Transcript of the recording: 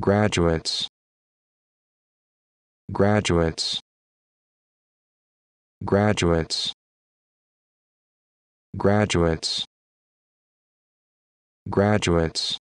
graduates graduates graduates graduates graduates